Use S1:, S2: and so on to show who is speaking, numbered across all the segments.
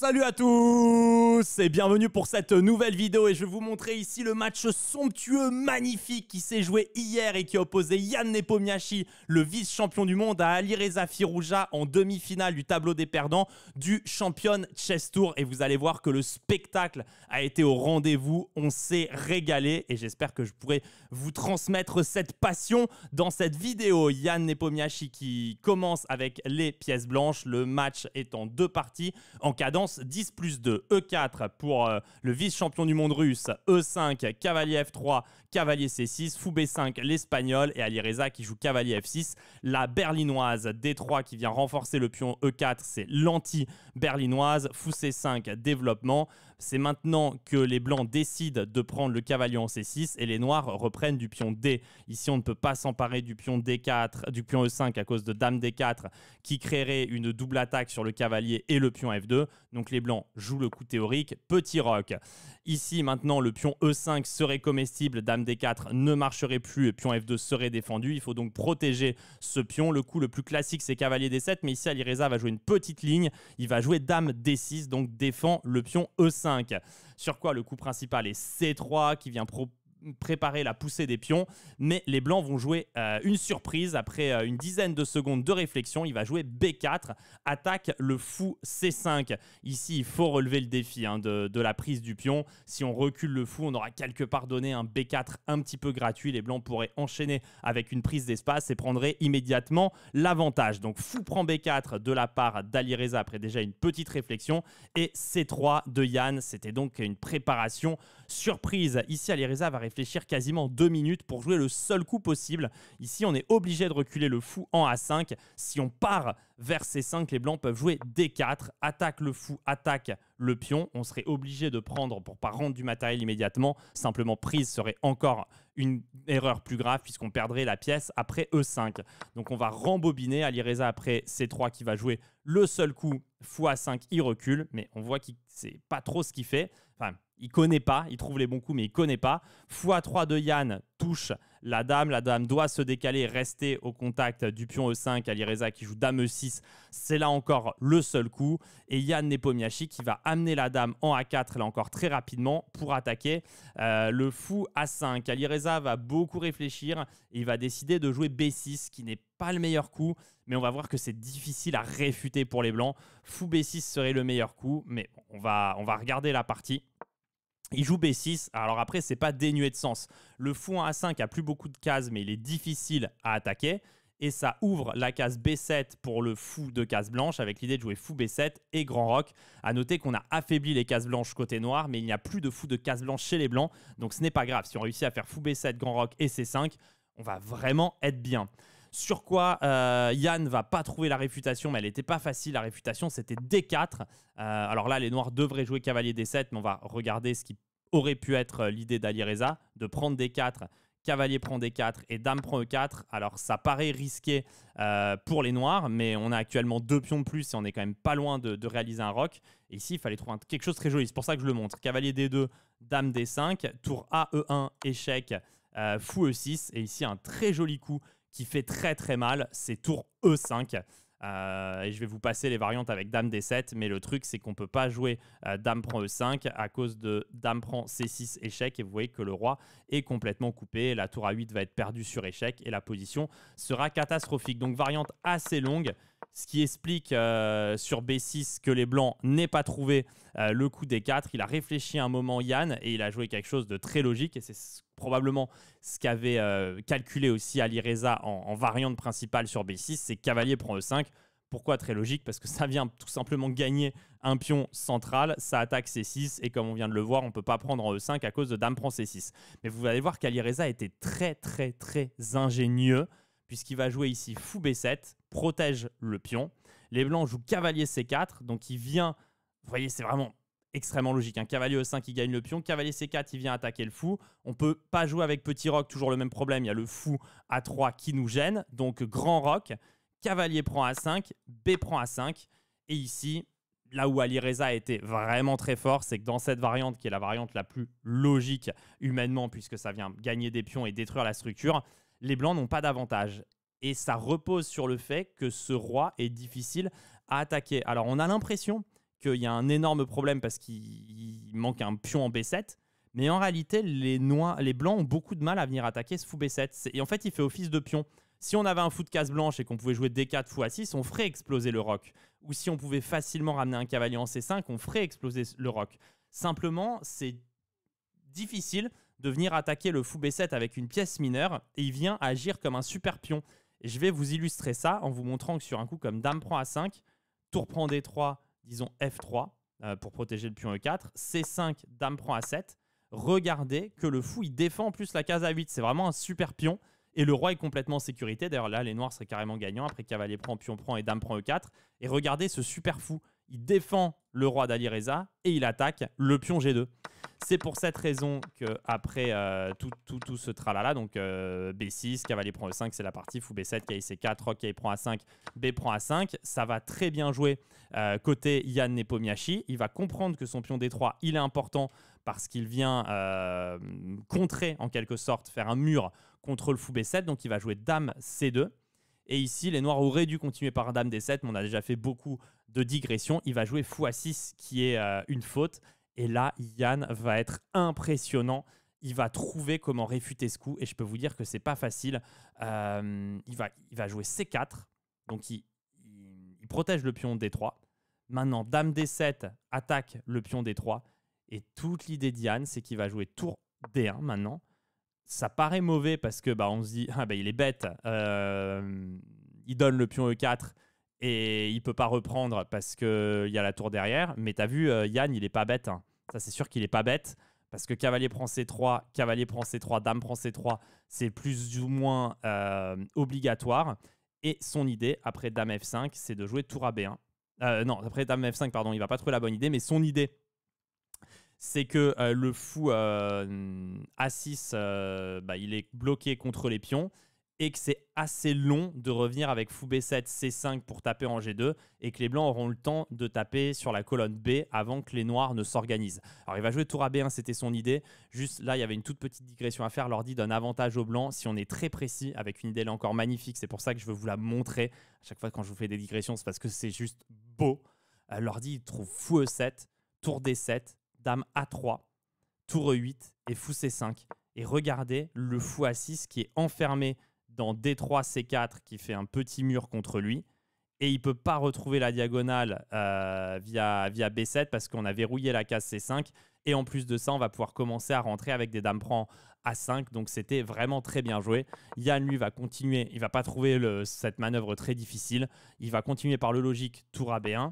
S1: Salut à tous et bienvenue pour cette nouvelle vidéo et je vais vous montrer ici le match somptueux, magnifique qui s'est joué hier et qui a opposé Yann Nepomniachi, le vice-champion du monde, à Alireza Firouja en demi-finale du tableau des perdants du Champion Chess Tour et vous allez voir que le spectacle a été au rendez-vous, on s'est régalé et j'espère que je pourrai vous transmettre cette passion dans cette vidéo. Yann Nepomniachi qui commence avec les pièces blanches, le match est en deux parties en cadence 10 plus 2, E4 pour euh, le vice-champion du monde russe, E5, cavalier F3, cavalier C6, fou B5, l'espagnol et Alireza qui joue cavalier F6. La berlinoise, D3 qui vient renforcer le pion E4, c'est l'anti-berlinoise, fou C5, développement c'est maintenant que les blancs décident de prendre le cavalier en C6 et les noirs reprennent du pion D. Ici, on ne peut pas s'emparer du pion D4, du pion E5 à cause de dame D4 qui créerait une double attaque sur le cavalier et le pion F2. Donc les blancs jouent le coup théorique, petit rock. Ici, maintenant, le pion E5 serait comestible, dame D4 ne marcherait plus et pion F2 serait défendu. Il faut donc protéger ce pion. Le coup le plus classique, c'est cavalier D7, mais ici, Alireza va jouer une petite ligne. Il va jouer dame D6, donc défend le pion E5. Sur quoi le coup principal est C3 qui vient proposer préparer la poussée des pions, mais les Blancs vont jouer euh, une surprise. Après euh, une dizaine de secondes de réflexion, il va jouer B4, attaque le fou C5. Ici, il faut relever le défi hein, de, de, la prise du pion. Si on recule le fou, on aura quelque part donné un B4 un petit peu gratuit. Les Blancs pourraient enchaîner avec une prise d'espace et prendraient immédiatement l'avantage. Donc fou prend B4 de la part Reza après déjà une petite réflexion, et C3 de Yann. C'était donc une préparation surprise. Ici, Reza va réfléchir quasiment deux minutes pour jouer le seul coup possible. Ici, on est obligé de reculer le fou en A5. Si on part vers C5, les blancs peuvent jouer D4, attaque le fou, attaque le pion. On serait obligé de prendre, pour pas rendre du matériel immédiatement, simplement prise serait encore une erreur plus grave puisqu'on perdrait la pièce après E5. Donc on va rembobiner Alireza après C3 qui va jouer le seul coup, fou A5, il recule, mais on voit qu'il c'est pas trop ce qu'il fait. Enfin, il connaît pas, il trouve les bons coups, mais il connaît pas. Fou a 3 de Yann touche la dame, la dame doit se décaler, rester au contact du pion E5, Alireza qui joue dame E6, c'est là encore le seul coup, et Yann Nepomiachi qui va amener la dame en A4, là encore très rapidement, pour attaquer euh, le fou A5. Alireza va beaucoup réfléchir, il va décider de jouer B6, qui n'est pas le meilleur coup, mais on va voir que c'est difficile à réfuter pour les Blancs. Fou B6 serait le meilleur coup, mais on va, on va regarder la partie. Il joue B6, alors après c'est pas dénué de sens. Le fou en A5 a plus beaucoup de cases mais il est difficile à attaquer et ça ouvre la case B7 pour le fou de case blanche avec l'idée de jouer fou B7 et grand roc. À noter qu'on a affaibli les cases blanches côté noir, mais il n'y a plus de fou de cases blanche chez les blancs, donc ce n'est pas grave. Si on réussit à faire fou B7, grand roc et C5, on va vraiment être bien. Sur quoi euh, Yann va pas trouver la réputation, mais elle n'était pas facile. La réputation, c'était D4. Euh, alors là, les Noirs devraient jouer cavalier D7, mais on va regarder ce qui aurait pu être euh, l'idée d'Ali Reza, de prendre D4 cavalier prend D4 et dame prend E4. Alors ça paraît risqué pour les noirs, mais on a actuellement deux pions de plus et on est quand même pas loin de, réaliser un rock. ici, il fallait trouver quelque chose de très joli, c'est pour ça que je le montre. Cavalier D2, dame D5, tour A, E1, échec, fou E6. Et ici, un très joli coup qui fait très très mal, c'est tour E5. Euh, et je vais vous passer les variantes avec Dame D7, mais le truc c'est qu'on ne peut pas jouer euh, Dame prend E5 à cause de Dame prend C6 échec, et vous voyez que le roi est complètement coupé, la tour A8 va être perdue sur échec, et la position sera catastrophique. Donc variante assez longue, ce qui explique euh, sur B6 que les Blancs n'aient pas trouvé euh, le coup des 4. Il a réfléchi un moment Yann et il a joué quelque chose de très logique et c'est probablement ce qu'avait euh, calculé aussi Ali en, variante principale sur B6, c'est cavalier prend E5. Pourquoi très logique Parce que ça vient tout simplement gagner un pion central, ça attaque C6, et comme on vient de le voir, on ne peut pas prendre en E5 à cause de Dame prend C6. Mais vous allez voir qu'Alireza était très très très ingénieux puisqu'il va jouer ici fou B7, protège le pion. Les blancs jouent cavalier C4, donc il vient... Vous voyez, c'est vraiment extrêmement logique. Un hein. cavalier E5, il gagne le pion. Cavalier C4, il vient attaquer le fou. On peut pas jouer avec petit roc, toujours le même problème. Il y a le fou A3 qui nous gêne. Donc grand roc, cavalier prend A5, B prend A5. Et ici, là où Ali Reza a été vraiment très fort, c'est que dans cette variante, qui est la variante la plus logique humainement, puisque ça vient gagner des pions et détruire la structure, les Blancs n'ont pas d'avantage. Et ça repose sur le fait que ce roi est difficile à attaquer. Alors on a l'impression qu'il y a un énorme problème parce qu'il manque un pion en B7. Mais en réalité, les, noirs, les blancs ont beaucoup de mal à venir attaquer ce fou B7. Et en fait, il fait office de pion. Si on avait un fou de case blanche et qu'on pouvait jouer D4 fou A6, on ferait exploser le roc. Ou si on pouvait facilement ramener un cavalier en C5, on ferait exploser le roc. Simplement, c'est difficile de venir attaquer le fou B7 avec une pièce mineure et il vient agir comme un super pion. Et je vais vous illustrer ça en vous montrant que sur un coup comme Dame prend A5, Tour prend D3, disons F3 euh, pour protéger le pion E4, C5, Dame prend A7. Regardez que le fou il défend en plus la case A8, c'est vraiment un super pion. Et le roi est complètement en sécurité. D'ailleurs, là, les noirs seraient carrément gagnants. Après, cavalier prend, pion prend et dame prend E4. Et regardez ce super fou. Il défend le roi d'Alireza et il attaque le pion G2. C'est pour cette raison que après euh, tout, tout, tout, ce tralala, donc euh, B6, cavalier prend E5, c'est la partie, fou B7, kic C4, roc prend A5, B prend A5, ça va très bien jouer euh, côté Yann Nepomiachi. Il va comprendre que son pion D3, il est important parce qu'il vient contrer en quelque sorte, faire un mur contre le fou B7, donc il va jouer dame C2. Et ici, les Noirs auraient dû continuer par Dame D7, mais on a déjà fait beaucoup de digressions. Il va jouer fou a 6, qui est une faute. Et là, Yann va être impressionnant. Il va trouver comment réfuter ce coup. Et je peux vous dire que c'est pas facile. Euh, il, va, il va jouer C4. Donc, il, protège le pion D3. Maintenant, Dame D7 attaque le pion D3. Et toute l'idée d'Yann, c'est qu'il va jouer tour D1 maintenant. Ça paraît mauvais parce que bah, on se dit ah, bah, il est bête. Euh, il donne le pion E4 et il peut pas reprendre parce qu'il y a la tour derrière. Mais tu as vu, Yann, euh, il est pas bête. Hein. Ça, c'est sûr qu'il n'est pas bête. Parce que cavalier prend C3, cavalier prend C3, dame prend C3, c'est plus ou moins euh, obligatoire. Et son idée, après dame F5, c'est de jouer tour à B1. Euh, non, après dame F5, pardon, il va pas trouver la bonne idée, mais son idée, c'est que euh, le fou A6, bah, il est bloqué contre les pions et que c'est assez long de revenir avec fou B7, C5 pour taper en G2 et que les blancs auront le temps de taper sur la colonne B avant que les noirs ne s'organisent. Alors il va jouer tour A B1, hein, c'était son idée. Juste là, il y avait une toute petite digression à faire. L'ordi donne avantage aux blancs si on est très précis avec une idée là encore magnifique. C'est pour ça que je veux vous la montrer. À chaque fois quand je vous fais des digressions, c'est parce que c'est juste beau. Euh, l'ordi trouve fou E7, tour D7, dame A3, tour E8 et fou C5. Et regardez le fou A6 qui est enfermé dans D3-C4 qui fait un petit mur contre lui. Et il ne peut pas retrouver la diagonale euh, via, via B7 parce qu'on a verrouillé la case C5. Et en plus de ça, on va pouvoir commencer à rentrer avec des dames prend A5. Donc c'était vraiment très bien joué. Yann, lui, va continuer. Il va pas trouver cette manœuvre très difficile. Il va continuer par le logique tour à B1.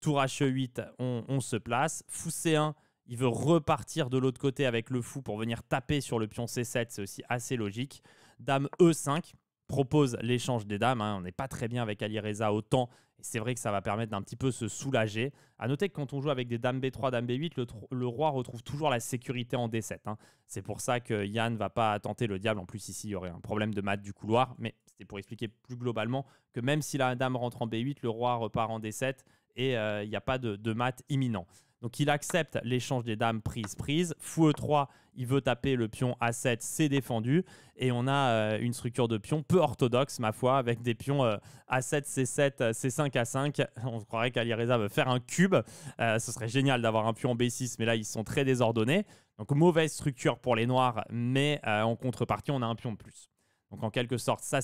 S1: Tour H8, on se place. Fou C1, il veut repartir de l'autre côté avec le fou pour venir taper sur le pion C7, c'est aussi assez logique. Dame E5 propose l'échange des dames. Hein. On n'est pas très bien avec Ali Reza autant. C'est vrai que ça va permettre d'un petit peu se soulager. À noter que quand on joue avec des dames B3, dames B8, le, roi retrouve toujours la sécurité en D7. Hein. C'est pour ça que Yann ne va pas tenter le diable. En plus, ici, il y aurait un problème de maths du couloir. Mais c'était pour expliquer plus globalement que même si la dame rentre en B8, le roi repart en D7 et euh, il n'y a pas de, de maths imminent. Donc il accepte l'échange des dames prise-prise. Fou E3, il veut taper le pion A7, c'est défendu. Et on a euh, une structure de pions peu orthodoxe, ma foi, avec des pions A7, C7, C5, A5. On croirait qu'Alireza veut faire un cube. Euh, ce serait génial d'avoir un pion B6, mais là, ils sont très désordonnés. Donc mauvaise structure pour les noirs, mais euh, en contrepartie, on a un pion de plus. Donc en quelque sorte, ça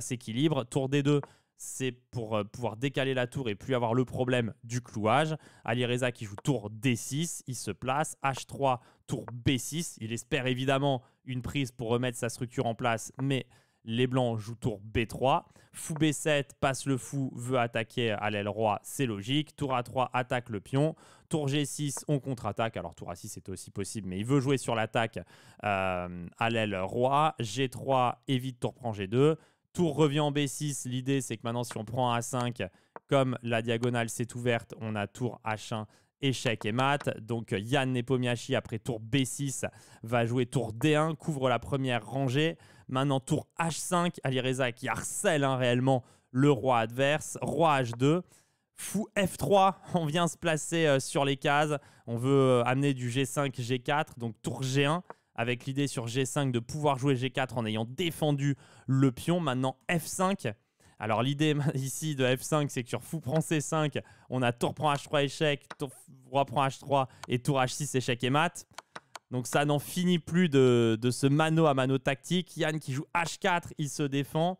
S1: s'équilibre. Tour D2, c'est pour euh, pouvoir décaler la tour et plus avoir le problème du clouage. Ali Reza qui joue tour D6, il se place. H3, tour B6. Il espère évidemment une prise pour remettre sa structure en place, mais les blancs jouent tour B3. Fou B7 passe le fou, veut attaquer à l'aile roi, c'est logique. Tour A3 attaque le pion. Tour G6, on contre-attaque. Alors tour A6 c'est aussi possible, mais il veut jouer sur l'attaque à l'aile roi. G3 évite tour prend G2. Tour revient en B6. L'idée, c'est que maintenant, si on prend A5, comme la diagonale s'est ouverte, on a tour H1 échec et mat. Donc Yann Nepomiachi, après tour B6, va jouer tour D1, couvre la première rangée. Maintenant tour H5, Alireza qui harcèle hein, réellement le roi adverse. Roi H2, fou F3, on vient se placer euh, sur les cases. On veut euh, amener du G5, G4, donc tour G1 avec l'idée sur G5 de pouvoir jouer G4 en ayant défendu le pion. Maintenant F5. Alors l'idée ici de F5, c'est que sur fou prend C5, on a tour prend H3 échec, tour roi prend H3 et tour H6 échec et mat. Donc ça n'en finit plus de, de, ce mano à mano tactique. Yann qui joue H4, il se défend.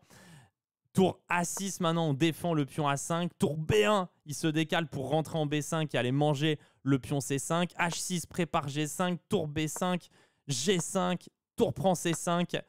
S1: Tour A6, maintenant on défend le pion A5. Tour B1, il se décale pour rentrer en B5 et aller manger le pion C5. H6 prépare G5, tour B5, G5, tour prend C5,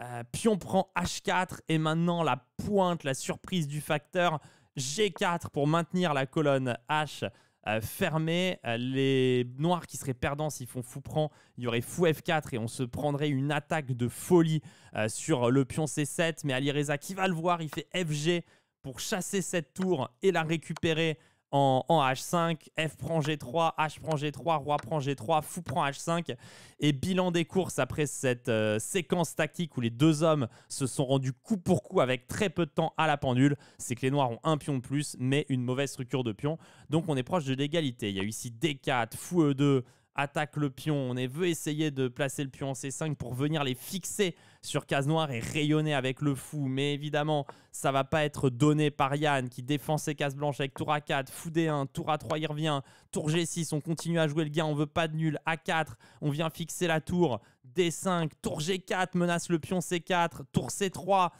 S1: euh, pion prend H4 et maintenant la pointe, la surprise du facteur G4 pour maintenir la colonne H euh, fermée. Euh, les noirs qui seraient perdants s'ils font fou prend, il y aurait fou F4 et on se prendrait une attaque de folie sur le pion C7. Mais Alireza qui va le voir, il fait FG pour chasser cette tour et la récupérer en, H5, F prend G3, H prend G3, Roi prend G3, Fou prend H5. Et bilan des courses après cette euh, séquence tactique où les deux hommes se sont rendus coup pour coup avec très peu de temps à la pendule, c'est que les Noirs ont un pion de plus, mais une mauvaise structure de pion. Donc on est proche de l'égalité. Il y a eu ici D4, Fou E2, attaque le pion. On est veut essayer de placer le pion en C5 pour venir les fixer sur case noire et rayonner avec le fou. Mais évidemment, ça va pas être donné par Yann qui défend ses cases blanches avec tour A4, fou D1, tour A3, il revient, tour G6, on continue à jouer le gain, on veut pas de nul. A4, on vient fixer la tour. D5, tour G4, menace le pion C4, tour C3.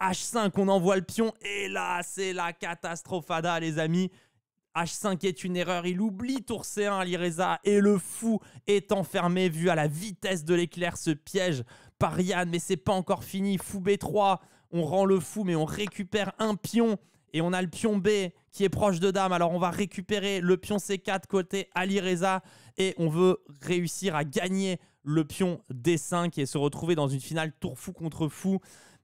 S1: H5, on envoie le pion, et là, c'est la catastrophada, les amis. H5 est une erreur, il oublie tour C1 à l'Ireza et le fou est enfermé vu à la vitesse de l'éclair ce piège Parian, mais c'est pas encore fini. Fou B3, on rend le fou, mais on récupère un pion. Et on a le pion B qui est proche de dame. Alors on va récupérer le pion C4 côté Ali Reza. Et on veut réussir à gagner le pion D5 et se retrouver dans une finale tour fou contre fou.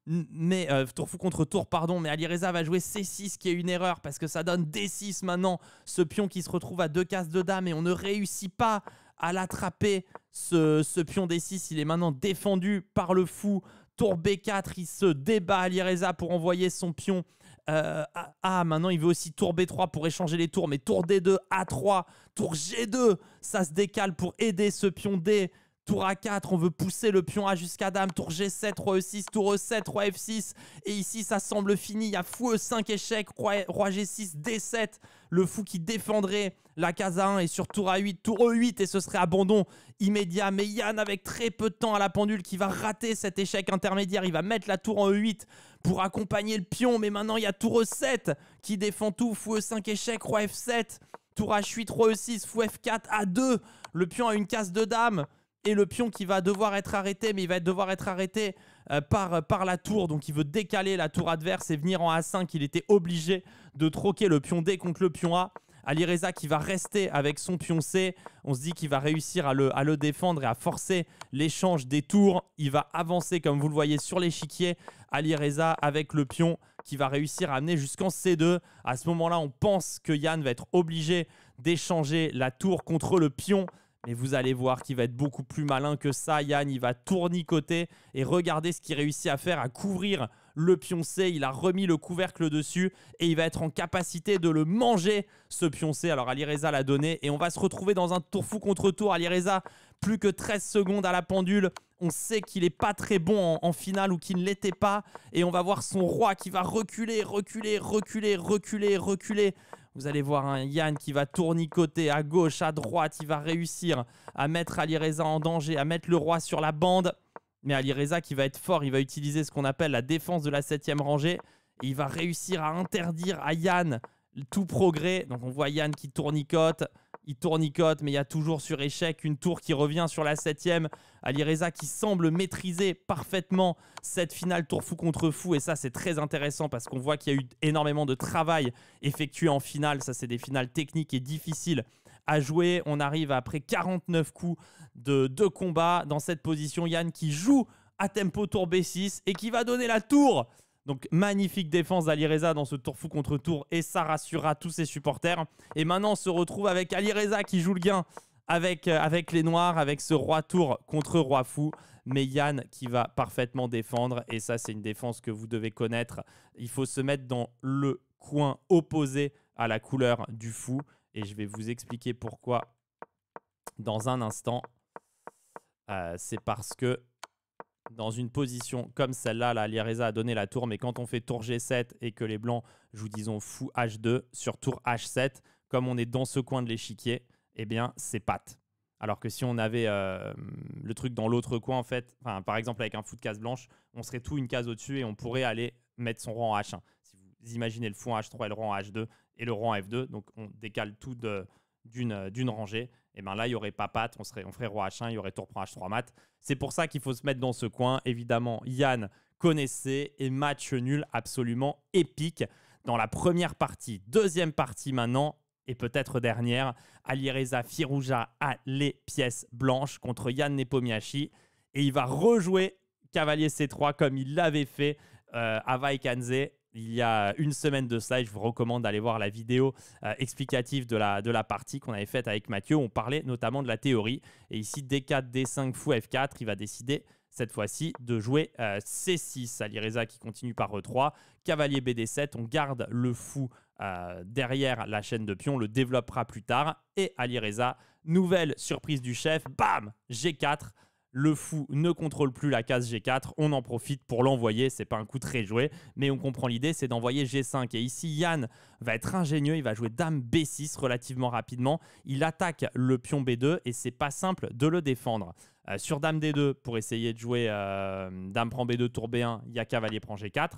S1: Mais euh, tour fou contre tour, pardon. Mais Ali Reza va jouer C6 qui est une erreur parce que ça donne D6 maintenant. Ce pion qui se retrouve à deux cases de dame et on ne réussit pas à l'attraper ce, pion D6, il est maintenant défendu par le fou. Tour B4, il se débat à l'Ireza pour envoyer son pion euh, ah, maintenant il veut aussi tour B3 pour échanger les tours, mais tour D2, A3, tour G2, ça se décale pour aider ce pion D tour A4, on veut pousser le pion A jusqu'à dame, tour G7, roi E6, tour E7, roi F6, et ici ça semble fini, il y a fou E5 échec, roi, G6, D7, le fou qui défendrait la case A1 et sur tour A8, tour E8 et ce serait abandon immédiat. Mais Yann avec très peu de temps à la pendule qui va rater cet échec intermédiaire. Il va mettre la tour en E8 pour accompagner le pion. Mais maintenant il y a tour E7 qui défend tout. Fou E5 échec, roi F7, tour H8, roi E6, fou F4, A2. Le pion a une case de dame et le pion qui va devoir être arrêté, mais il va devoir être arrêté euh, par, euh, par la tour. Donc il veut décaler la tour adverse et venir en A5. Il était obligé de troquer le pion D contre le pion A. Ali qui va rester avec son pion C. On se dit qu'il va réussir à le, à le défendre et à forcer l'échange des tours. Il va avancer, comme vous le voyez, sur l'échiquier. Ali avec le pion qui va réussir à amener jusqu'en C2. À ce moment-là, on pense que Yann va être obligé d'échanger la tour contre le pion mais vous allez voir qu'il va être beaucoup plus malin que ça. Yann, il va tournicoter et regardez ce qu'il réussit à faire, à couvrir le pioncé. Il a remis le couvercle dessus et il va être en capacité de le manger, ce pioncé. Alors Alors Alireza l'a donné et on va se retrouver dans un tour fou contre tour. Alireza, plus que 13 secondes à la pendule. On sait qu'il n'est pas très bon en, en finale ou qu'il ne l'était pas. Et on va voir son roi qui va reculer, reculer, reculer, reculer, reculer. Vous allez voir un hein, Yann qui va tournicoter à gauche, à droite. Il va réussir à mettre Ali en danger, à mettre le roi sur la bande. Mais Ali Reza qui va être fort, il va utiliser ce qu'on appelle la défense de la septième rangée. il va réussir à interdire à Yann tout progrès. Donc on voit Yann qui tournicote il tournicote, mais il y a toujours sur échec une tour qui revient sur la septième. Ali Reza qui semble maîtriser parfaitement cette finale tour fou contre fou. Et ça, c'est très intéressant parce qu'on voit qu'il y a eu énormément de travail effectué en finale. Ça, c'est des finales techniques et difficiles à jouer. On arrive après 49 coups de deux combats dans cette position. Yann qui joue à tempo tour B6 et qui va donner la tour donc magnifique défense d'Alireza dans ce tour fou contre tour et ça rassurera tous ses supporters. Et maintenant on se retrouve avec Alireza qui joue le gain avec, euh, avec les Noirs, avec ce roi tour contre roi fou. Mais Yann qui va parfaitement défendre et ça c'est une défense que vous devez connaître. Il faut se mettre dans le coin opposé à la couleur du fou et je vais vous expliquer pourquoi dans un instant. Euh, c'est parce que dans une position comme celle-là, la Lireza a donné la tour, mais quand on fait tour G7 et que les blancs je vous disons, fou H2 sur tour H7, comme on est dans ce coin de l'échiquier, eh bien, c'est patte. Alors que si on avait euh, le truc dans l'autre coin, en fait, par exemple avec un fou de case blanche, on serait tout une case au-dessus et on pourrait aller mettre son rang en H1. Si vous imaginez le fou en H3 et le rang en H2 et le rang en F2, donc on décale tout de, euh, d'une, rangée, et eh ben là, il y aurait pas patte, on, serait, on ferait roi H1, il y aurait tour prend H3 mat. C'est pour ça qu'il faut se mettre dans ce coin. Évidemment, Yann connaissait et match nul absolument épique dans la première partie. Deuxième partie maintenant, et peut-être dernière, Alireza Firouja a les pièces blanches contre Yann Nepomiachi. Et il va rejouer Cavalier C3 comme il l'avait fait euh, à Vaikanze il y a une semaine de ça. je vous recommande d'aller voir la vidéo euh, explicative de la, de la partie qu'on avait faite avec Mathieu. On parlait notamment de la théorie. Et ici, D4, D5, fou F4, il va décider cette fois-ci de jouer euh, C6. Alireza qui continue par E3. Cavalier BD7, on garde le fou euh, derrière la chaîne de pion, on le développera plus tard. Et Alireza, nouvelle surprise du chef, bam G4 le fou ne contrôle plus la case G4, on en profite pour l'envoyer, c'est pas un coup très joué, mais on comprend l'idée, c'est d'envoyer G5. Et ici, Yann va être ingénieux, il va jouer Dame B6 relativement rapidement, il attaque le pion B2 et c'est pas simple de le défendre. Euh, sur Dame D2, pour essayer de jouer euh, Dame prend B2, tour B1, il y a Cavalier prend G4,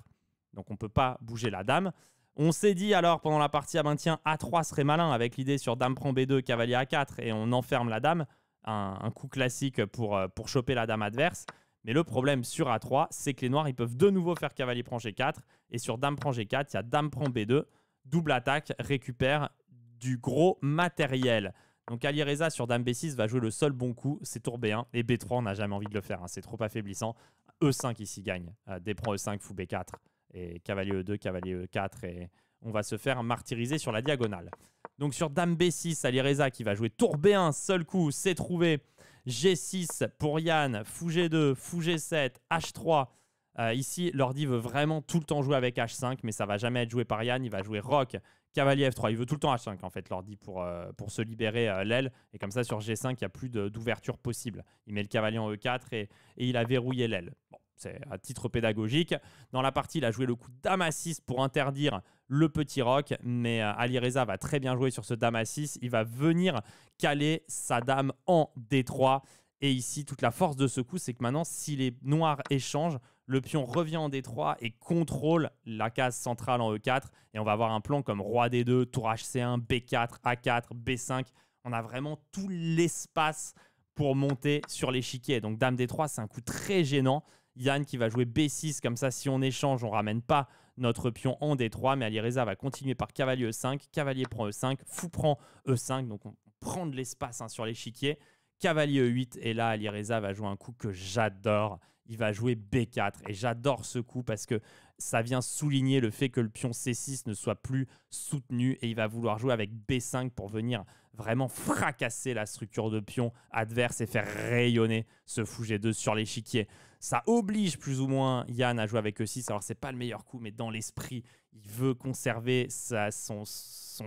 S1: donc on peut pas bouger la Dame. On s'est dit alors pendant la partie à maintien, A3 serait malin avec l'idée sur Dame prend B2, Cavalier A4 et on enferme la Dame un, coup classique pour, euh, pour choper la dame adverse. Mais le problème sur A3, c'est que les noirs, ils peuvent de nouveau faire cavalier prend G4. Et sur dame prend G4, il y a dame prend B2. Double attaque, récupère du gros matériel. Donc Ali Reza sur dame B6 va jouer le seul bon coup, c'est tour B1. Et B3, on n'a jamais envie de le faire, hein. c'est trop affaiblissant. E5 ici gagne. D prend E5, fou B4. Et cavalier E2, cavalier E4 et on va se faire martyriser sur la diagonale. Donc sur Dame B6, Alireza qui va jouer tour B1, seul coup, c'est trouvé. G6 pour Yann, Fou G2, Fou G7, H3. Euh, ici, l'ordi veut vraiment tout le temps jouer avec H5, mais ça va jamais être joué par Yann. Il va jouer Roc, Cavalier F3. Il veut tout le temps H5, en fait, l'ordi, pour, euh, pour se libérer euh, l'aile. Et comme ça, sur G5, il n'y a plus d'ouverture possible. Il met le cavalier en E4 et, et il a verrouillé l'aile. Bon, c'est à titre pédagogique. Dans la partie, il a joué le coup Dame 6 pour interdire le petit rock. mais euh, Ali Reza va très bien jouer sur ce Dame 6. Il va venir caler sa Dame en D3. Et ici, toute la force de ce coup, c'est que maintenant, si les noirs échangent, le pion revient en D3 et contrôle la case centrale en E4. Et on va avoir un plan comme Roi D2, Tour HC1, B4, A4, B5. On a vraiment tout l'espace pour monter sur l'échiquier. Donc Dame D3, c'est un coup très gênant. Yann qui va jouer B6, comme ça si on échange, on ramène pas notre pion en D3, mais Alireza va continuer par cavalier E5, cavalier prend E5, fou prend E5, donc on prend de l'espace hein, sur l'échiquier, cavalier E8, et là Alireza va jouer un coup que j'adore, il va jouer B4, et j'adore ce coup parce que ça vient souligner le fait que le pion C6 ne soit plus soutenu, et il va vouloir jouer avec B5 pour venir vraiment fracasser la structure de pion adverse et faire rayonner ce fou G2 sur l'échiquier. Ça oblige plus ou moins Yann à jouer avec E6. Alors, c'est pas le meilleur coup, mais dans l'esprit, il veut conserver sa, son,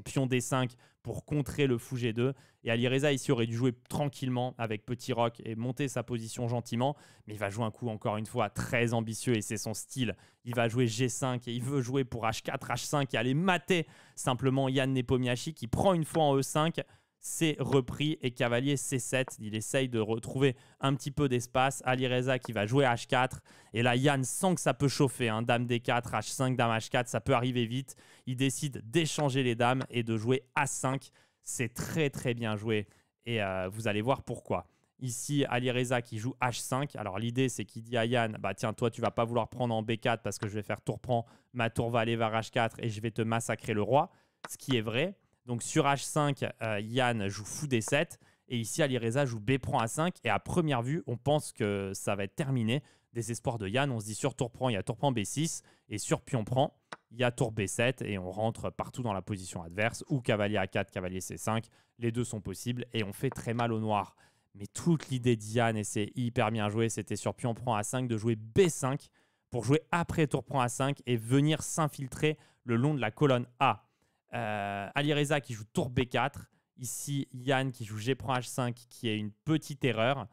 S1: pion D5 pour contrer le fou G2. Et Alireza ici aurait dû jouer tranquillement avec Petit Rock et monter sa position gentiment. Mais il va jouer un coup encore une fois très ambitieux et c'est son style. Il va jouer G5 et il veut jouer pour H4, H5 et aller mater simplement Yann Nepomiachi qui prend une fois en E5 c'est repris et Cavalier C7. Il essaye de retrouver un petit peu d'espace. Ali Reza qui va jouer H4. Et là, Yann sent que ça peut chauffer. Hein. Dame D4, H5, Dame H4, ça peut arriver vite. Il décide d'échanger les dames et de jouer A5. C'est très très bien joué. Et euh, vous allez voir pourquoi. Ici, Ali Reza qui joue H5. Alors l'idée, c'est qu'il dit à Yann, bah tiens, toi, tu vas pas vouloir prendre en B4 parce que je vais faire tour prend, ma tour va aller vers H4 et je vais te massacrer le roi. Ce qui est vrai, donc sur H5, euh, Yann joue fou D7. Et ici, Alireza joue B prend A5. Et à première vue, on pense que ça va être terminé. Désespoir de Yann. On se dit sur tour prend, il y a tour prend B6. Et sur pion prend, il y a tour B7. Et on rentre partout dans la position adverse. Ou cavalier A4, cavalier C5. Les deux sont possibles. Et on fait très mal au noir. Mais toute l'idée d'Yann, et c'est hyper bien joué, c'était sur pion prend A5 de jouer B5 pour jouer après tour prend A5 et venir s'infiltrer le long de la colonne A. Euh, Ali Reza qui joue tour B4. Ici, Yann qui joue G prend H5, qui est une petite erreur,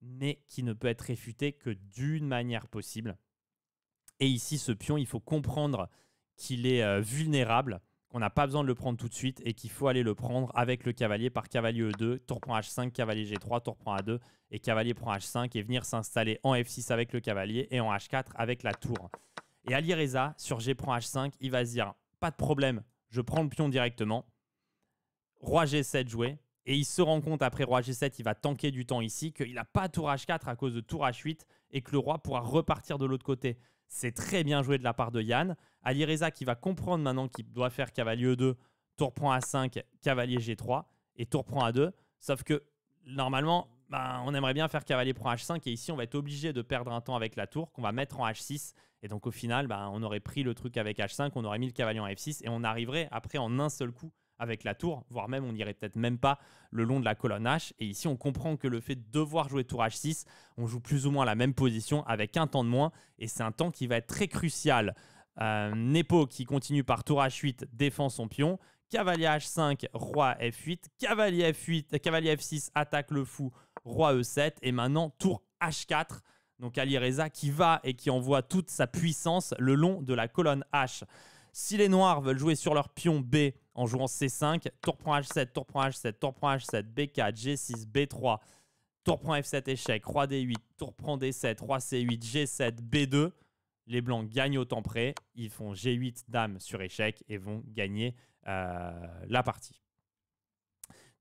S1: mais qui ne peut être réfutée que d'une manière possible. Et ici, ce pion, il faut comprendre qu'il est euh, vulnérable, qu'on n'a pas besoin de le prendre tout de suite et qu'il faut aller le prendre avec le cavalier par cavalier E2, tour prend H5, cavalier G3, tour prend A2 et cavalier prend H5 et venir s'installer en F6 avec le cavalier et en H4 avec la tour. Et Ali Reza, sur G prend H5, il va se dire pas de problème, je prends le pion directement. Roi G7 joué. Et il se rend compte après Roi G7, il va tanker du temps ici, qu'il n'a pas tour H4 à cause de tour H8 et que le roi pourra repartir de l'autre côté. C'est très bien joué de la part de Yann. Ali qui va comprendre maintenant qu'il doit faire cavalier E2, tour prend A5, cavalier G3 et tour prend A2. Sauf que normalement, ben, on aimerait bien faire cavalier pour h5 et ici on va être obligé de perdre un temps avec la tour qu'on va mettre en h6 et donc au final ben, on aurait pris le truc avec h5, on aurait mis le cavalier en f6 et on arriverait après en un seul coup avec la tour, voire même on n'irait peut-être même pas le long de la colonne H. Et ici on comprend que le fait de devoir jouer tour H6, on joue plus ou moins la même position avec un temps de moins et c'est un temps qui va être très crucial. Euh, Nepo qui continue par tour H8 défend son pion, cavalier h5, roi f8, cavalier f8, cavalier f6 attaque le fou, roi e7 et maintenant tour h4. Donc Ali Reza qui va et qui envoie toute sa puissance le long de la colonne h. Si les noirs veulent jouer sur leur pion B en jouant c5, tour prend h7, tour prend h7, tour prend h7, b4, g6, b3, tour prend f7 échec, roi d8, tour prend d7, roi c8, g7, b2, les blancs gagnent au temps près, ils font g8 dame sur échec et vont gagner euh, la partie.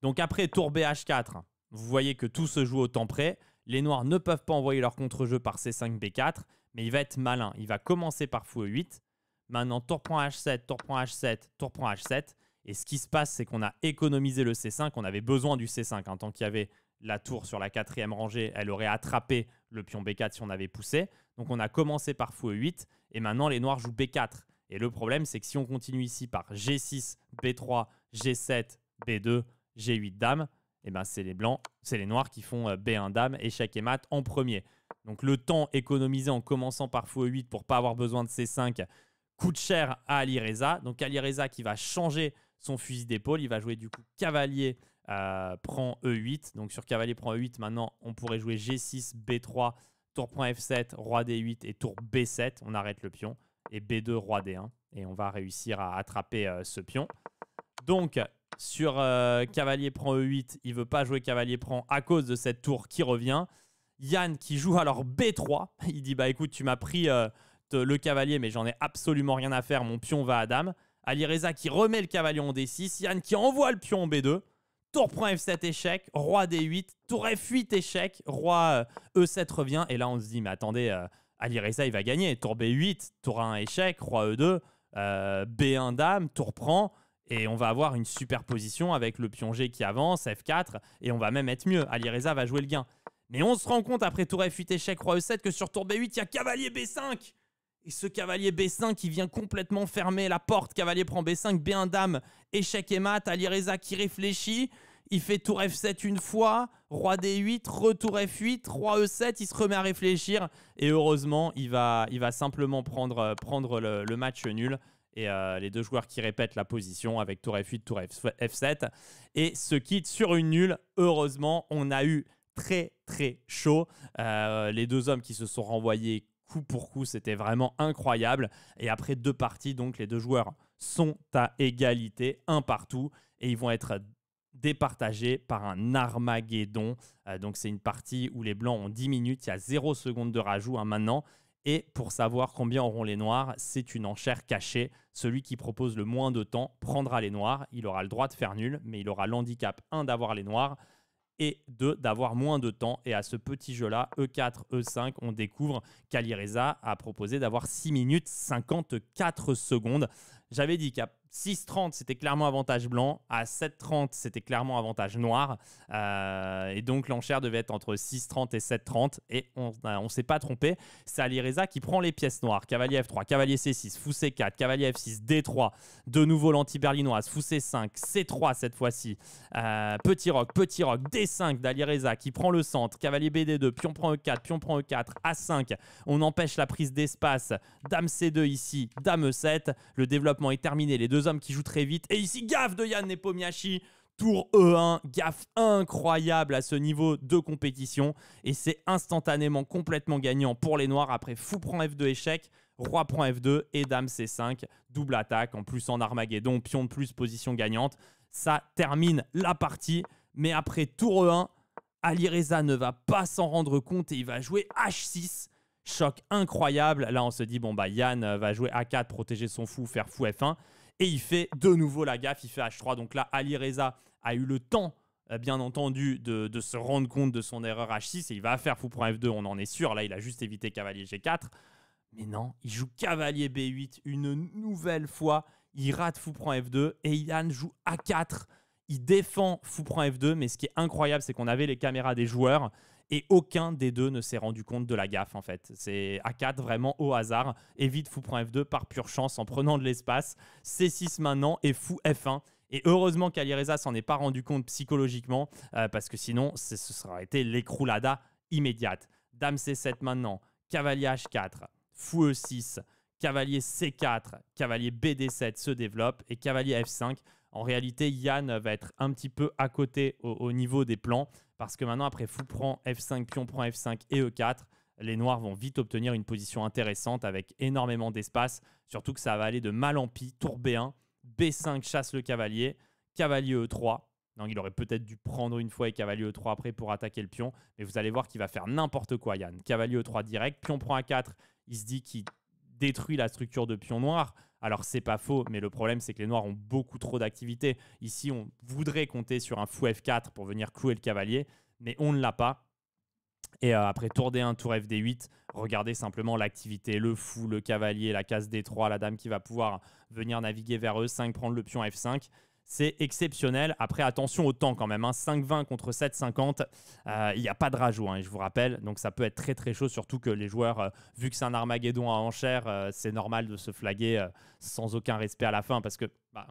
S1: Donc après tour BH4, vous voyez que tout se joue au temps près. Les noirs ne peuvent pas envoyer leur contre-jeu par C5, B4, mais il va être malin. Il va commencer par fou E8. Maintenant, tour point H7, tour point H7, tour point H7. Et ce qui se passe, c'est qu'on a économisé le C5. On avait besoin du C5. En tant qu'il y avait la tour sur la quatrième rangée, elle aurait attrapé le pion B4 si on avait poussé. Donc on a commencé par fou E8. Et maintenant, les noirs jouent B4. Et le problème, c'est que si on continue ici par G6, B3, G7, B2, G8 dame, et ben c'est les blancs, c'est les noirs qui font euh, B1 dame, échec et mat en premier. Donc le temps économisé en commençant par fou 8 pour pas avoir besoin de C5 coûte cher à Ali Reza. Donc Ali Reza qui va changer son fusil d'épaule, il va jouer du coup cavalier euh, prend E8. Donc sur cavalier prend E8, maintenant on pourrait jouer G6, B3, tour prend F7, roi D8 et tour B7. On arrête le pion et B2 roi D1. Et on va réussir à attraper euh, ce pion. Donc, sur euh, cavalier prend E8, il veut pas jouer cavalier prend à cause de cette tour qui revient. Yann qui joue alors B3, il dit bah écoute, tu m'as pris euh, le cavalier mais j'en ai absolument rien à faire, mon pion va à dame. Ali Reza qui remet le cavalier en D6, Yann qui envoie le pion en B2. Tour prend F7 échec, roi D8, tour F8 échec, roi E7 e revient et là on se dit mais attendez Alireza il va gagner. Tour B8, tour 1 échec, roi E2, euh, B1 dame, tour prend. Et on va avoir une superposition avec le pion G qui avance, F4, et on va même être mieux. Ali va jouer le gain. Mais on se rend compte après tour F8, échec, roi E7 que sur tour B8, il y a cavalier B5. Et ce cavalier B5 qui vient complètement fermer la porte. Cavalier prend B5, B1 dame, échec et mat. Ali qui réfléchit il fait tour F7 une fois, roi D8, retour F8, roi E7, il se remet à réfléchir. Et heureusement, il va, il va simplement prendre, euh, prendre le, match nul. Et euh, les deux joueurs qui répètent la position avec tour F8, tour F7. Et se quittent sur une nulle. Heureusement, on a eu très très chaud. Euh, les deux hommes qui se sont renvoyés coup pour coup, c'était vraiment incroyable. Et après deux parties, donc les deux joueurs sont à égalité, un partout, et ils vont être départagé par un Armageddon. Euh, donc c'est une partie où les blancs ont 10 minutes, il y a 0 seconde de rajout hein, maintenant. Et pour savoir combien auront les noirs, c'est une enchère cachée. Celui qui propose le moins de temps prendra les noirs. Il aura le droit de faire nul, mais il aura l'handicap 1 d'avoir les noirs et 2 d'avoir moins de temps. Et à ce petit jeu-là, E4, E5, on découvre qu'Alireza a proposé d'avoir 6 minutes 54 secondes. J'avais dit qu'à 6-30 c'était clairement avantage blanc, à 7,30 c'était clairement avantage noir, euh, et donc l'enchère devait être entre 6-30 et 7-30 et on euh, ne s'est pas trompé, c'est reza qui prend les pièces noires, cavalier F3, cavalier C6, fou C4, cavalier F6, D3, de nouveau l'anti-berlinoise, fou C5, C3 cette fois-ci, euh, petit rock petit rock D5 d'Alireza qui prend le centre, cavalier BD2, pion prend E4, pion prend E4, A5, on empêche la prise d'espace, dame C2 ici, dame E7, le développement est terminé, les deux hommes qui jouent très vite. Et ici, gaffe de Yann Nepomiachi Tour E1, gaffe incroyable à ce niveau de compétition. Et c'est instantanément complètement gagnant pour les Noirs après fou prend F2 échec, roi prend F2 et dame C5. Double attaque, en plus en Armageddon, pion de plus, position gagnante. Ça termine la partie. Mais après tour E1, Alireza ne va pas s'en rendre compte et il va jouer H6. Choc incroyable. Là, on se dit, bon, bah, Yann va jouer A4, protéger son fou, faire fou F1. Et il fait de nouveau la gaffe, il fait H3. Donc là, Ali Reza a eu le temps, euh, bien entendu, de, se rendre compte de son erreur H6 et il va faire fou F2, on en est sûr. Là, il a juste évité cavalier G4. Mais non, il joue cavalier B8 une nouvelle fois. Il rate fou prend F2 et Ian joue A4. Il défend fou prend F2, mais ce qui est incroyable, c'est qu'on avait les caméras des joueurs et aucun des deux ne s'est rendu compte de la gaffe en fait. C'est A4 vraiment au hasard, vite, fou prend F2 par pure chance en prenant de l'espace, C6 maintenant et fou F1. Et heureusement qu'Alireza s'en est pas rendu compte psychologiquement, euh, parce que sinon ce serait été l'écroulada immédiate. Dame C7 maintenant, cavalier H4, fou E6, cavalier C4, cavalier BD7 se développe et cavalier F5. En réalité, Yann va être un petit peu à côté au, niveau des plans parce que maintenant, après fou prend F5, pion prend F5 et E4, les Noirs vont vite obtenir une position intéressante avec énormément d'espace, surtout que ça va aller de mal en pis, tour B1, B5 chasse le cavalier, cavalier E3. Donc il aurait peut-être dû prendre une fois et cavalier E3 après pour attaquer le pion, mais vous allez voir qu'il va faire n'importe quoi, Yann. Cavalier E3 direct, pion prend A4, il se dit qu'il détruit la structure de pion noir, alors c'est pas faux, mais le problème c'est que les Noirs ont beaucoup trop d'activité. Ici, on voudrait compter sur un fou F4 pour venir clouer le cavalier, mais on ne l'a pas. Et euh, après tour D1, tour FD8, regardez simplement l'activité, le fou, le cavalier, la case D3, la dame qui va pouvoir venir naviguer vers E5, prendre le pion F5 c'est exceptionnel. Après, attention au temps quand même. Un hein. 5-20 contre 7-50, euh, il n'y a pas de rajout, hein, et je vous rappelle. Donc ça peut être très très chaud, surtout que les joueurs, euh, vu que c'est un Armageddon à enchères, euh, c'est normal de se flaguer sans aucun respect à la fin parce que bah,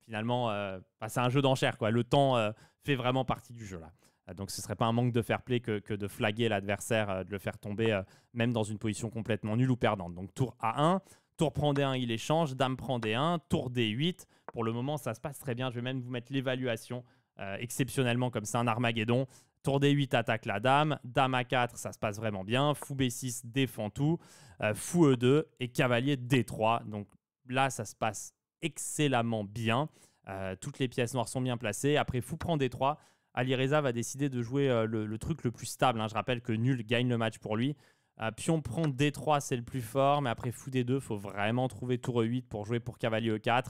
S1: finalement, bah, c'est un jeu d'enchères. Le temps fait vraiment partie du jeu là. Donc ce ne serait pas un manque de fair play que, que de flaguer l'adversaire, de le faire tomber même dans une position complètement nulle ou perdante. Donc tour A1. Tour prend D1, il échange. Dame prend D1, tour D8. Pour le moment, ça se passe très bien. Je vais même vous mettre l'évaluation euh, exceptionnellement, comme c'est un Armageddon. Tour D8 attaque la dame, dame A4, ça se passe vraiment bien, fou B6 défend tout, euh, fou E2 et cavalier D3. Donc là, ça se passe excellemment bien. Euh, toutes les pièces noires sont bien placées. Après, fou prend D3. Alireza va décider de jouer le, truc le plus stable. Hein. Je rappelle que nul gagne le match pour lui. Ah, pion prend D3, c'est le plus fort, mais après fou D2, il faut vraiment trouver tour E8 pour jouer pour cavalier E4.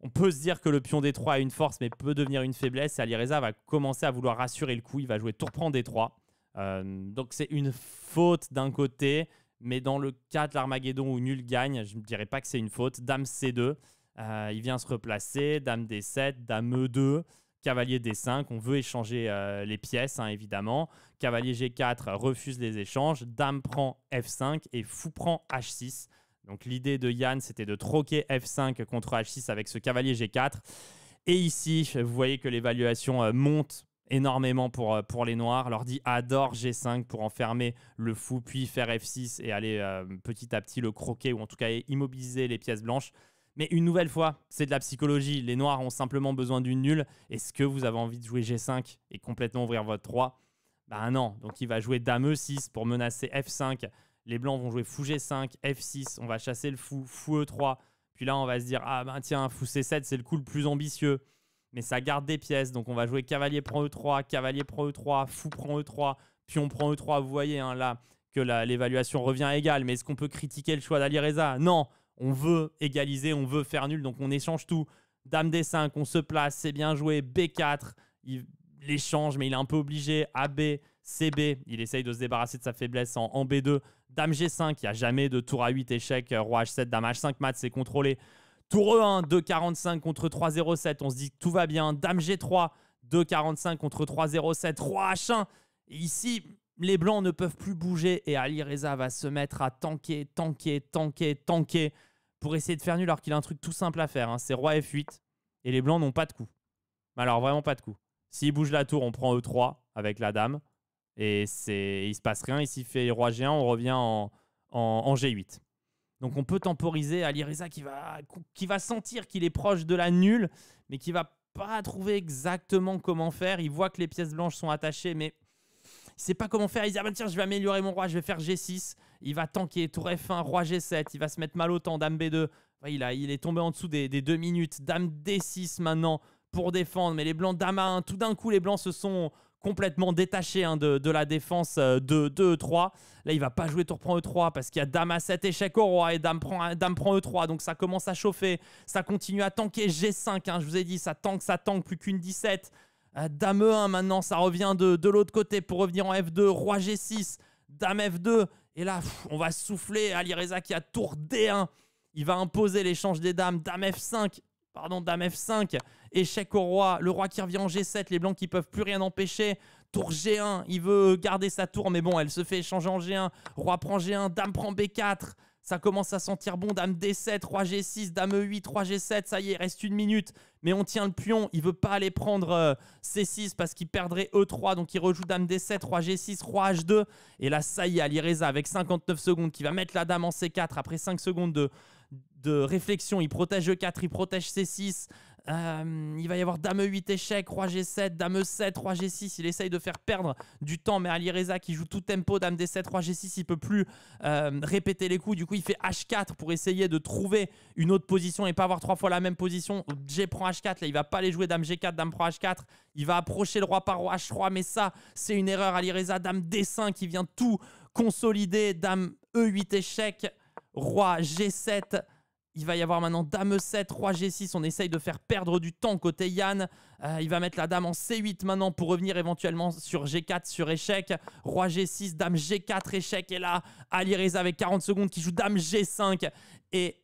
S1: On peut se dire que le pion D3 a une force, mais peut devenir une faiblesse. Et Alireza va commencer à vouloir rassurer le coup. Il va jouer tour prend D3. Euh, donc c'est une faute d'un côté, mais dans le cas de l'Armageddon où nul gagne, je ne dirais pas que c'est une faute. Dame C2, euh, il vient se replacer. Dame D7, Dame E2. Cavalier D5, on veut échanger euh, les pièces, hein, évidemment. Cavalier G4 refuse les échanges. Dame prend F5 et fou prend H6. Donc l'idée de Yann, c'était de troquer F5 contre H6 avec ce cavalier G4. Et ici, vous voyez que l'évaluation euh, monte énormément pour, euh, pour les Noirs. leur dit « adore G5 pour enfermer le fou, puis faire F6 et aller petit à petit le croquer, ou en tout cas immobiliser les pièces blanches. Mais une nouvelle fois, c'est de la psychologie. Les Noirs ont simplement besoin d'une nulle. Est-ce que vous avez envie de jouer G5 et complètement ouvrir votre 3 Ben non. Donc il va jouer Dame E6 pour menacer F5. Les Blancs vont jouer Fou G5, F6. On va chasser le Fou, Fou E3. Puis là, on va se dire Ah ben tiens, Fou C7, c'est le coup le plus ambitieux. Mais ça garde des pièces. Donc on va jouer Cavalier prend E3, Cavalier prend E3, Fou prend E3, Puis on prend E3. Vous voyez hein, là que l'évaluation revient à égale. Mais est-ce qu'on peut critiquer le choix d'Ali Reza Non on veut égaliser, on veut faire nul, donc on échange tout. Dame D5, on se place, c'est bien joué. B4, il échange, mais il est un peu obligé. AB, CB, il essaye de se débarrasser de sa faiblesse en, B2. Dame G5, il n'y a jamais de tour à 8 échec. Euh, roi H7, Dame H5, mat, c'est contrôlé. Tour E1, 2,45 contre 3,07. On se dit que tout va bien. Dame G3, 2,45 contre 3,07. Roi H1. ici, les Blancs ne peuvent plus bouger et Ali Reza va se mettre à tanker, tanker, tanker, tanker pour essayer de faire nul alors qu'il a un truc tout simple à faire. Hein. C'est roi F8 et les Blancs n'ont pas de coup. Alors vraiment pas de coup. S'il bouge la tour, on prend E3 avec la dame et c'est il se passe rien. Et s'il fait roi G1, on revient en, G8. Donc on peut temporiser Ali Reza qui va, qui va sentir qu'il est proche de la nulle mais qui va pas trouver exactement comment faire. Il voit que les pièces blanches sont attachées mais il sait pas comment faire. Il dit ah ben tiens, je vais améliorer mon roi, je vais faire G6. Il va tanker tour F1, roi G7. Il va se mettre mal au temps, dame B2. il, est tombé en dessous des, deux minutes. Dame D6 maintenant pour défendre. Mais les blancs, dame A1. Tout d'un coup, les blancs se sont complètement détachés hein, de, la défense euh, de 2 E3. Là, il va pas jouer tour prend E3 parce qu'il y a dame à 7 échec au roi et dame prend, dame prend E3. Donc ça commence à chauffer. Ça continue à tanker G5. Hein. je vous ai dit, ça tank, ça tank plus qu'une 17. Euh, Dame E1 maintenant, ça revient de, de l'autre côté pour revenir en F2. Roi G6, Dame F2. Et là, on va souffler. Ali Reza qui a tour D1. Il va imposer l'échange des dames. Dame F5. Pardon, Dame F5. Échec au roi. Le roi qui revient en G7. Les blancs qui peuvent plus rien empêcher. Tour G1. Il veut garder sa tour, mais bon, elle se fait échanger en G1. Roi prend G1. Dame prend B4. Ça commence à sentir bon, dame D7, roi G6, dame E8, 3 G7, ça y est, reste une minute. Mais on tient le pion, il veut pas aller prendre euh, C6 parce qu'il perdrait E3, donc il rejoue dame D7, roi G6, roi H2. Et là, ça y est, Alireza avec 59 secondes qui va mettre la dame en C4 après 5 secondes de, de réflexion. Il protège E4, il protège C6. Euh, il va y avoir dame e 8 échec, roi g7, dame e7, roi g6. Il essaye de faire perdre du temps, mais Ali Reza qui joue tout tempo, dame d7, roi g6, il peut plus euh, répéter les coups. Du coup, il fait h4 pour essayer de trouver une autre position et pas avoir trois fois la même position. G prend h4, là, il va pas aller jouer dame g4, dame prend h4. Il va approcher le roi par roi h3, mais ça, c'est une erreur. Ali dame d5 qui vient tout consolider, dame e8 échec, roi g7 il va y avoir maintenant dame 7, roi g6. On essaye de faire perdre du temps côté Yann. Euh, il va mettre la dame en c8 maintenant pour revenir éventuellement sur g4 sur échec. Roi g6, dame g4, échec. est là, Ali Reza avec 40 secondes qui joue dame g5. Et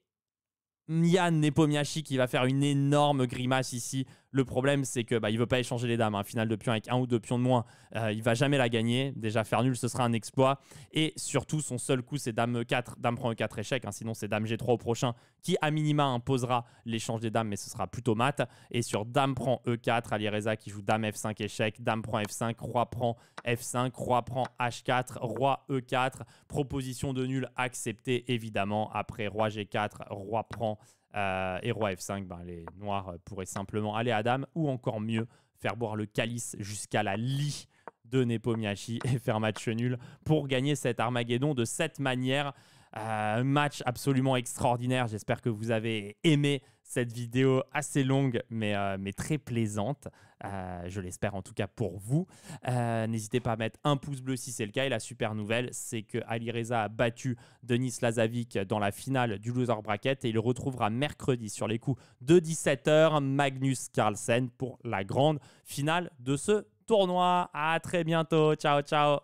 S1: Yann Nepomiachi qui va faire une énorme grimace ici. Le problème, c'est que bah, il veut pas échanger les dames. Un hein. final de pion avec un ou deux pions de moins, il euh, il va jamais la gagner. Déjà, faire nul, ce sera un exploit. Et surtout, son seul coup, c'est dame E4, dame prend E4 échec. Hein. Sinon, c'est dame G3 au prochain qui, à minima, imposera l'échange des dames, mais ce sera plutôt mat. Et sur dame prend E4, Ali qui joue dame F5 échec, dame prend F5, roi prend F5, roi prend H4, roi E4. Proposition de nul acceptée, évidemment. Après, roi G4, roi prend et roi F5, les noirs euh, pourraient simplement aller à dame ou encore mieux, faire boire le calice jusqu'à la lie de Nepomiachi et faire match nul pour gagner cet Armageddon de cette manière. Un euh, match absolument extraordinaire. J'espère que vous avez aimé cette vidéo assez longue mais, euh, mais très plaisante. Euh, je l'espère en tout cas pour vous. Euh, n'hésitez pas à mettre un pouce bleu si c'est le cas. Et la super nouvelle, c'est que Ali Reza a battu Denis Lazavik dans la finale du Loser Bracket et il retrouvera mercredi sur les coups de 17h Magnus Carlsen pour la grande finale de ce tournoi. À très bientôt. Ciao, ciao.